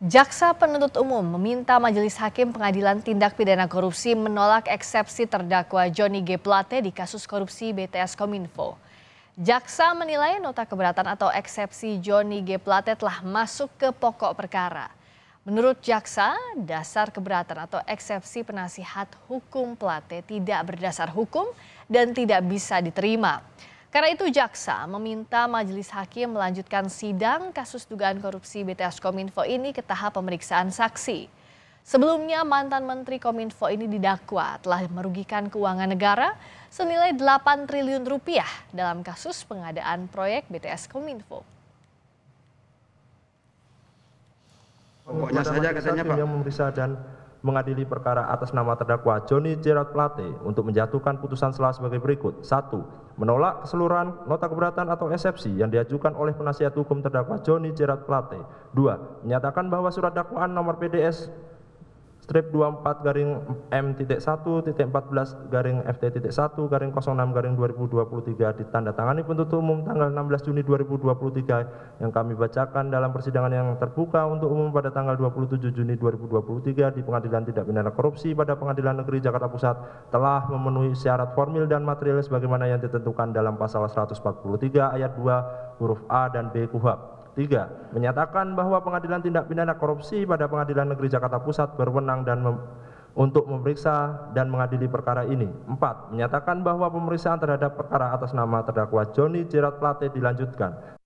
Jaksa penuntut umum meminta Majelis Hakim Pengadilan Tindak Pidana Korupsi menolak eksepsi terdakwa Johnny G. Plate di kasus korupsi BTS Kominfo. Jaksa menilai nota keberatan atau eksepsi Johnny G. Plate telah masuk ke pokok perkara. Menurut jaksa, dasar keberatan atau eksepsi penasihat hukum Plate tidak berdasar hukum dan tidak bisa diterima. Karena itu jaksa meminta majelis hakim melanjutkan sidang kasus dugaan korupsi BTS Kominfo ini ke tahap pemeriksaan saksi. Sebelumnya mantan Menteri Kominfo ini didakwa telah merugikan keuangan negara senilai 8 triliun rupiah dalam kasus pengadaan proyek BTS Kominfo. Pokoknya saja katanya Pak. Yang memeriksa dan mengadili perkara atas nama terdakwa Joni Jerat Plate untuk menjatuhkan putusan selah sebagai berikut. Satu, menolak keseluruhan nota keberatan atau eksepsi yang diajukan oleh penasihat hukum terdakwa Joni Jerat Plate. Dua, menyatakan bahwa surat dakwaan nomor PDS strip 24 garing M.1 titik 14 garing FT titik garing 06 garing 2023 ditandatangani penuntut umum tanggal 16 Juni 2023 yang kami bacakan dalam persidangan yang terbuka untuk umum pada tanggal 27 Juni 2023 di Pengadilan Tidak Pidana Korupsi pada Pengadilan Negeri Jakarta Pusat telah memenuhi syarat formil dan material sebagaimana yang ditentukan dalam pasal 143 ayat 2 huruf A dan B kuhab. 3. Menyatakan bahwa pengadilan tindak pidana korupsi pada Pengadilan Negeri Jakarta Pusat berwenang dan mem untuk memeriksa dan mengadili perkara ini. 4. Menyatakan bahwa pemeriksaan terhadap perkara atas nama terdakwa Joni Jerat Plate dilanjutkan.